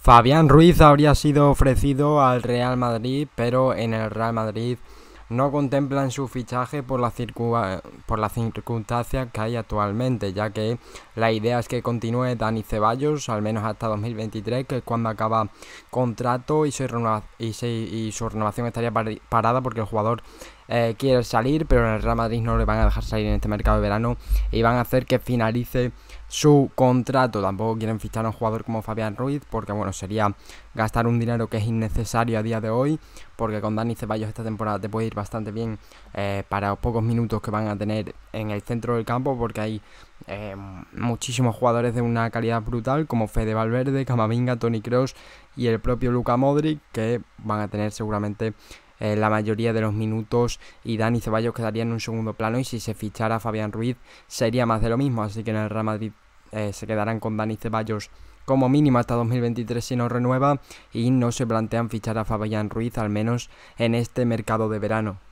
Fabián Ruiz habría sido ofrecido al Real Madrid, pero en el Real Madrid no contemplan su fichaje por la, por la circunstancia que hay actualmente, ya que la idea es que continúe Dani Ceballos, al menos hasta 2023, que es cuando acaba contrato y su, renovación estaría parada porque el jugador eh, quiere salir, pero en el Real Madrid no le van a dejar salir en este mercado de verano y van a hacer que finalice su contrato. Tampoco quieren fichar a un jugador como Fabián Ruiz porque, bueno, sería gastar un dinero que es innecesario a día de hoy, porque con Dani Ceballos esta temporada te puede ir bastante bien eh, para los pocos minutos que van a tener en el centro del campo, porque hay Em, muchísimos jugadores de una calidad brutal como Fede Valverde, Camavinga, Tony Kroos y el propio Luca Modric que van a tener seguramente eh, la mayoría de los minutos y Dani Ceballos quedaría en un segundo plano y si se fichara Fabián Ruiz sería más de lo mismo, así que en el Real Madrid eh, se quedarán con Dani Ceballos como mínimo hasta 2023 si no renueva y no se plantean fichar a Fabián Ruiz al menos en este mercado de verano.